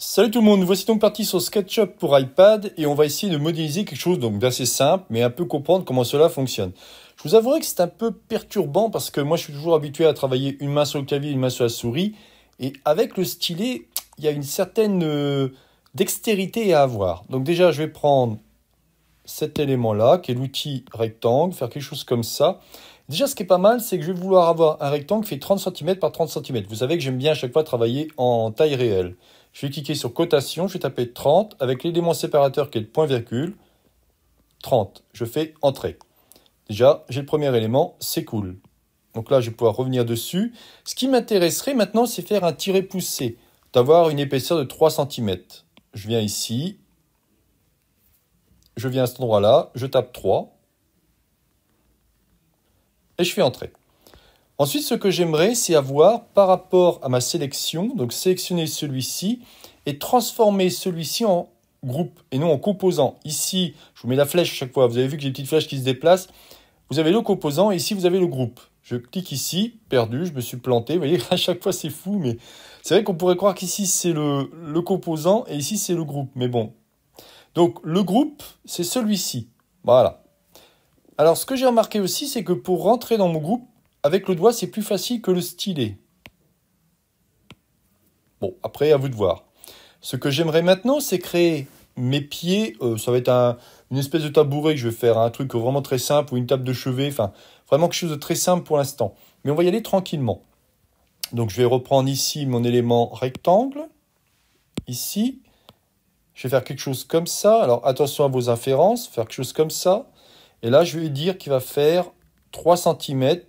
Salut tout le monde, voici donc parti sur SketchUp pour iPad et on va essayer de modéliser quelque chose donc d'assez simple mais un peu comprendre comment cela fonctionne. Je vous avouerai que c'est un peu perturbant parce que moi je suis toujours habitué à travailler une main sur le clavier, une main sur la souris et avec le stylet il y a une certaine euh, dextérité à avoir. Donc déjà je vais prendre cet élément là qui est l'outil rectangle, faire quelque chose comme ça. Déjà ce qui est pas mal c'est que je vais vouloir avoir un rectangle qui fait 30 cm par 30 cm. Vous savez que j'aime bien à chaque fois travailler en taille réelle. Je vais cliquer sur cotation, je vais taper 30 avec l'élément séparateur qui est le point virgule. 30. Je fais entrer. Déjà, j'ai le premier élément, c'est cool. Donc là, je vais pouvoir revenir dessus. Ce qui m'intéresserait maintenant, c'est faire un tiré poussé, d'avoir une épaisseur de 3 cm. Je viens ici, je viens à cet endroit-là, je tape 3, et je fais entrer. Ensuite, ce que j'aimerais, c'est avoir par rapport à ma sélection, donc sélectionner celui-ci et transformer celui-ci en groupe et non en composant. Ici, je vous mets la flèche chaque fois. Vous avez vu que j'ai une petite flèche qui se déplace. Vous avez le composant et ici, vous avez le groupe. Je clique ici, perdu, je me suis planté. Vous voyez, à chaque fois, c'est fou, mais c'est vrai qu'on pourrait croire qu'ici, c'est le composant et ici, c'est le groupe. Mais bon. Donc, le groupe, c'est celui-ci. Voilà. Alors, ce que j'ai remarqué aussi, c'est que pour rentrer dans mon groupe, avec le doigt, c'est plus facile que le stylet. Bon, après, à vous de voir. Ce que j'aimerais maintenant, c'est créer mes pieds. Euh, ça va être une espèce de tabouret que je vais faire, hein, un truc vraiment très simple, ou une table de chevet, enfin, vraiment quelque chose de très simple pour l'instant. Mais on va y aller tranquillement. Donc, je vais reprendre ici mon élément rectangle. Ici, je vais faire quelque chose comme ça. Alors, attention à vos inférences, faire quelque chose comme ça. Et là, je vais dire qu'il va faire 3 cm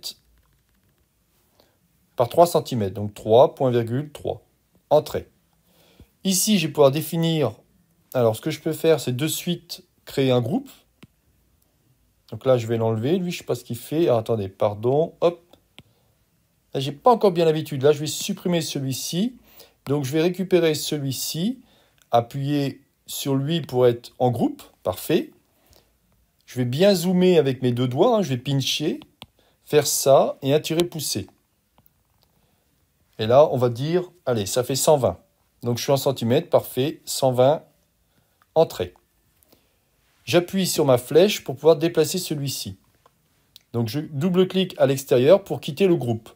par 3 cm, donc 3,3. Entrée. Ici, je vais pouvoir définir. Alors, ce que je peux faire, c'est de suite créer un groupe. Donc là, je vais l'enlever. Lui, je ne sais pas ce qu'il fait. attendez, pardon. Hop. Là, j'ai pas encore bien l'habitude. Là, je vais supprimer celui-ci. Donc, je vais récupérer celui-ci, appuyer sur lui pour être en groupe. Parfait. Je vais bien zoomer avec mes deux doigts. Hein. Je vais pincher, faire ça et attirer, pousser. Et là, on va dire, allez, ça fait 120. Donc je suis en centimètres, parfait, 120, entrée. J'appuie sur ma flèche pour pouvoir déplacer celui-ci. Donc je double-clique à l'extérieur pour quitter le groupe.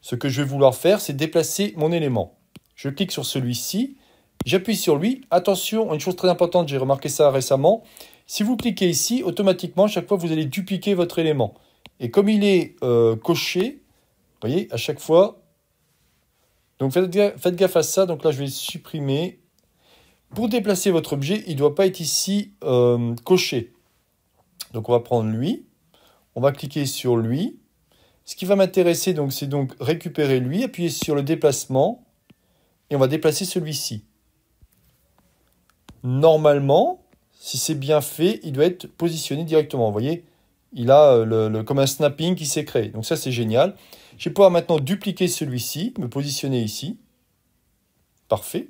Ce que je vais vouloir faire, c'est déplacer mon élément. Je clique sur celui-ci, j'appuie sur lui. Attention, une chose très importante, j'ai remarqué ça récemment. Si vous cliquez ici, automatiquement, chaque fois, vous allez dupliquer votre élément. Et comme il est euh, coché, vous voyez, à chaque fois, donc faites gaffe, à ça. Donc là, je vais supprimer. Pour déplacer votre objet, il ne doit pas être ici euh, coché. Donc on va prendre lui. On va cliquer sur lui. Ce qui va m'intéresser, donc, c'est donc récupérer lui, appuyer sur le déplacement, et on va déplacer celui-ci. Normalement, si c'est bien fait, il doit être positionné directement. Vous voyez, il a euh, le, comme un snapping qui s'est créé. Donc ça, c'est génial. Je vais pouvoir maintenant dupliquer celui-ci, me positionner ici. Parfait.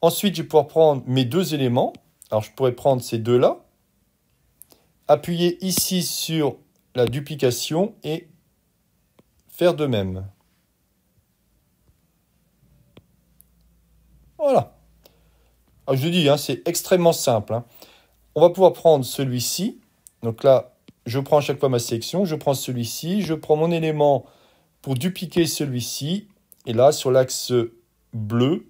Ensuite, je vais pouvoir prendre mes deux éléments. Alors, je pourrais prendre ces deux-là. Appuyer ici sur la duplication et faire de même. Voilà. je dis, hein, c'est extrêmement simple. Hein. On va pouvoir prendre celui-ci. Donc là, je prends à chaque fois ma sélection, je prends celui-ci, je prends mon élément pour dupliquer celui-ci. Et là, sur l'axe bleu,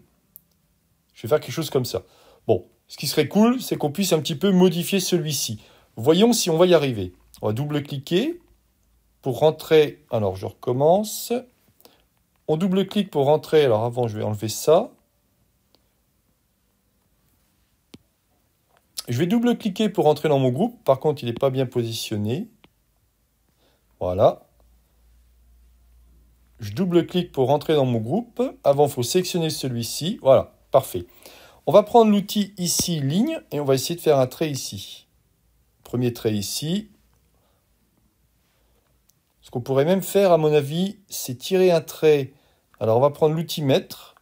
je vais faire quelque chose comme ça. Bon, ce qui serait cool, c'est qu'on puisse un petit peu modifier celui-ci. Voyons si on va y arriver. On va double-cliquer pour rentrer. Alors, je recommence. On double-clique pour rentrer. Alors, avant, je vais enlever ça. Je vais double-cliquer pour entrer dans mon groupe. Par contre, il n'est pas bien positionné. Voilà. Je double-clique pour rentrer dans mon groupe. Avant, il faut sélectionner celui-ci. Voilà, parfait. On va prendre l'outil ici, ligne, et on va essayer de faire un trait ici. Premier trait ici. Ce qu'on pourrait même faire, à mon avis, c'est tirer un trait. Alors, on va prendre l'outil mètre.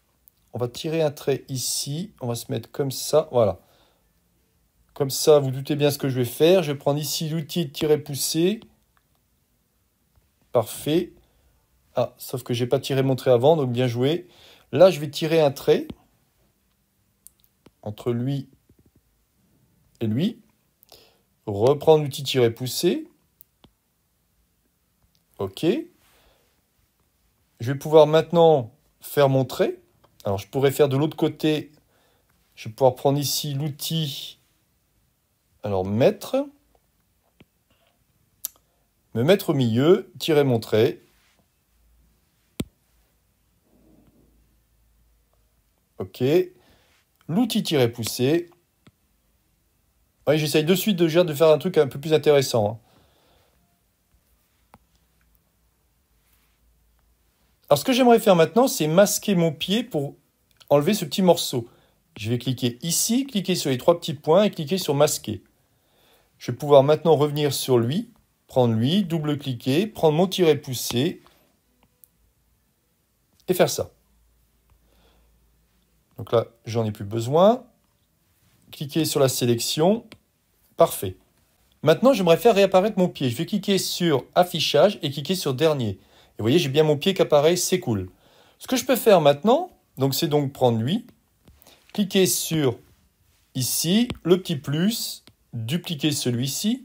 On va tirer un trait ici. On va se mettre comme ça. Voilà. Comme ça, vous doutez bien ce que je vais faire. Je vais prendre ici l'outil de tirer poussé. Parfait. Ah, sauf que j'ai pas tiré mon trait avant, donc bien joué. Là, je vais tirer un trait entre lui et lui. Reprendre l'outil tirer poussé. OK. Je vais pouvoir maintenant faire mon trait. Alors, je pourrais faire de l'autre côté. Je vais pouvoir prendre ici l'outil alors mettre, me mettre au milieu, tirer mon trait. Ok. L'outil tirer poussé. Ouais, j'essaye de suite de faire un truc un peu plus intéressant. Hein. Alors ce que j'aimerais faire maintenant, c'est masquer mon pied pour enlever ce petit morceau. Je vais cliquer ici, cliquer sur les trois petits points et cliquer sur masquer. Je vais pouvoir maintenant revenir sur lui, prendre lui, double-cliquer, prendre mon tiret poussé et faire ça. Donc là, j'en ai plus besoin. Cliquer sur la sélection. Parfait. Maintenant, j'aimerais faire réapparaître mon pied. Je vais cliquer sur Affichage et cliquer sur Dernier. Et vous voyez, j'ai bien mon pied qui apparaît, c'est cool. Ce que je peux faire maintenant, donc c'est donc prendre lui, cliquer sur ici, le petit plus, dupliquer celui-ci.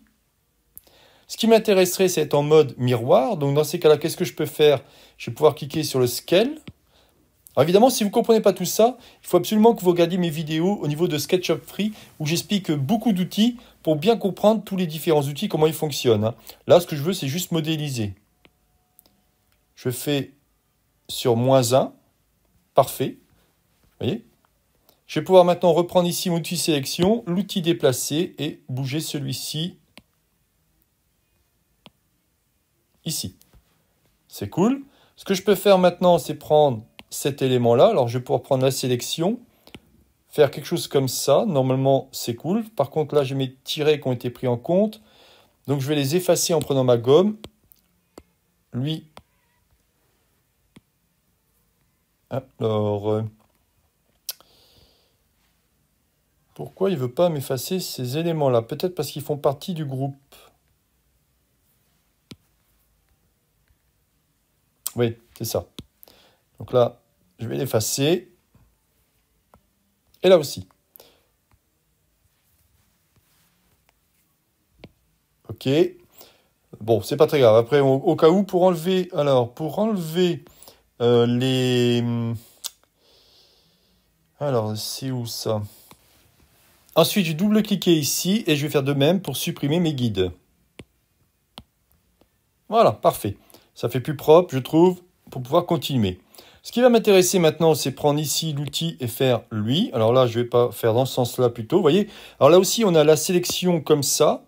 Ce qui m'intéresserait, c'est en mode miroir. Donc dans ces cas-là, qu'est-ce que je peux faire Je vais pouvoir cliquer sur le scale. évidemment, si vous ne comprenez pas tout ça, il faut absolument que vous regardiez mes vidéos au niveau de SketchUp Free, où j'explique beaucoup d'outils pour bien comprendre tous les différents outils, comment ils fonctionnent. Hein. Là, ce que je veux, c'est juste modéliser. Je fais sur moins 1, parfait. Vous voyez je vais pouvoir maintenant reprendre ici mon outil sélection, l'outil déplacer et bouger celui-ci ici. C'est cool. Ce que je peux faire maintenant, c'est prendre cet élément-là. Alors, je vais pouvoir prendre la sélection, faire quelque chose comme ça. Normalement, c'est cool. Par contre, là, j'ai mes tirets qui ont été pris en compte. Donc, je vais les effacer en prenant ma gomme. Lui. Alors... Euh, Pourquoi il ne veut pas m'effacer ces éléments-là Peut-être parce qu'ils font partie du groupe. Oui, c'est ça. Donc là, je vais l'effacer. Et là aussi. Ok. Bon, c'est pas très grave. Après, au cas où, pour enlever... Alors, pour enlever euh, les... Hmm, alors, c'est où ça Ensuite, je double-cliquer ici et je vais faire de même pour supprimer mes guides. Voilà, parfait. Ça fait plus propre, je trouve, pour pouvoir continuer. Ce qui va m'intéresser maintenant, c'est prendre ici l'outil et faire lui. Alors là, je ne vais pas faire dans ce sens-là plutôt, vous voyez. Alors là aussi, on a la sélection comme ça.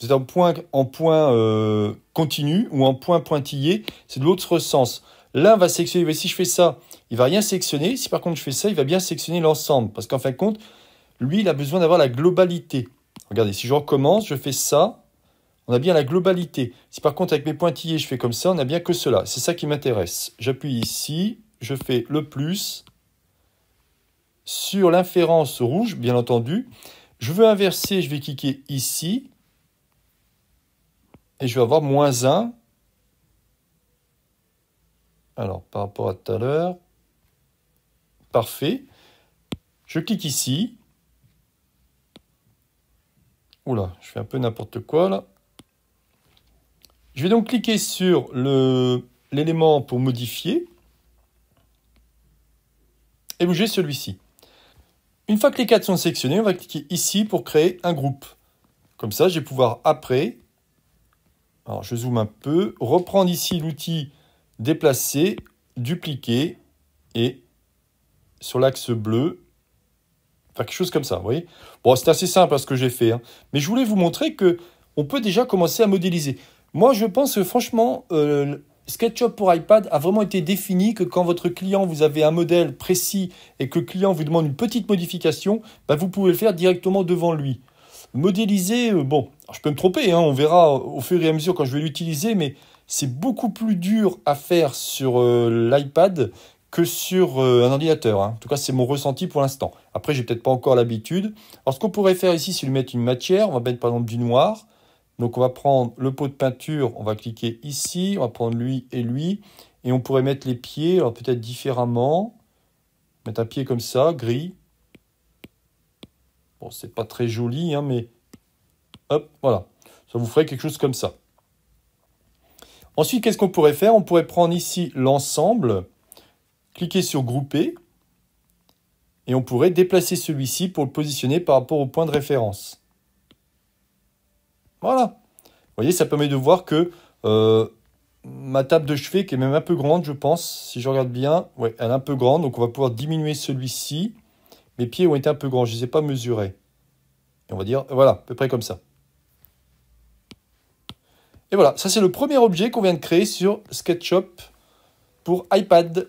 Vous êtes en point, en point euh, continu ou en point pointillé. C'est de l'autre sens. L'un va sélectionner, si je fais ça, il va rien sélectionner. Si par contre je fais ça, il va bien sélectionner l'ensemble. Parce qu'en fin de compte, lui, il a besoin d'avoir la globalité. Regardez, si je recommence, je fais ça, on a bien la globalité. Si par contre avec mes pointillés je fais comme ça, on n'a bien que cela. C'est ça qui m'intéresse. J'appuie ici, je fais le plus sur l'inférence rouge, bien entendu. Je veux inverser, je vais cliquer ici. Et je vais avoir moins 1. Alors, par rapport à tout à l'heure. Parfait. Je clique ici. Oula, je fais un peu n'importe quoi là. Je vais donc cliquer sur l'élément pour modifier et bouger celui-ci. Une fois que les quatre sont sélectionnés, on va cliquer ici pour créer un groupe. Comme ça, je vais pouvoir après, alors je zoome un peu, reprendre ici l'outil déplacer, dupliquer et sur l'axe bleu, Enfin, quelque chose comme ça, vous voyez Bon, c'est assez simple à hein, ce que j'ai fait, hein. mais je voulais vous montrer que on peut déjà commencer à modéliser. Moi, je pense que franchement, euh, SketchUp pour iPad a vraiment été défini que quand votre client, vous avez un modèle précis et que le client vous demande une petite modification, bah, vous pouvez le faire directement devant lui. Modéliser, euh, bon, je peux me tromper, hein, on verra au fur et à mesure quand je vais l'utiliser, mais c'est beaucoup plus dur à faire sur euh, l'iPad que sur euh, un ordinateur. Hein. En tout cas, c'est mon ressenti pour l'instant. Après, j'ai peut-être pas encore l'habitude. Alors, ce qu'on pourrait faire ici, c'est lui mettre une matière. On va mettre par exemple du noir. Donc, on va prendre le pot de peinture. On va cliquer ici. On va prendre lui et lui. Et on pourrait mettre les pieds, alors peut-être différemment. Mettre un pied comme ça, gris. Bon, c'est pas très joli, hein, mais hop, voilà. Ça vous ferait quelque chose comme ça. Ensuite, qu'est-ce qu'on pourrait faire On pourrait prendre ici l'ensemble. Cliquez sur Grouper et on pourrait déplacer celui-ci pour le positionner par rapport au point de référence. Voilà. Vous voyez, ça permet de voir que euh, ma table de chevet, qui est même un peu grande, je pense, si je regarde bien, ouais, elle est un peu grande, donc on va pouvoir diminuer celui-ci. Mes pieds ont été un peu grands, je ne les ai pas mesurés. Et on va dire, voilà, à peu près comme ça. Et voilà, ça c'est le premier objet qu'on vient de créer sur SketchUp pour iPad.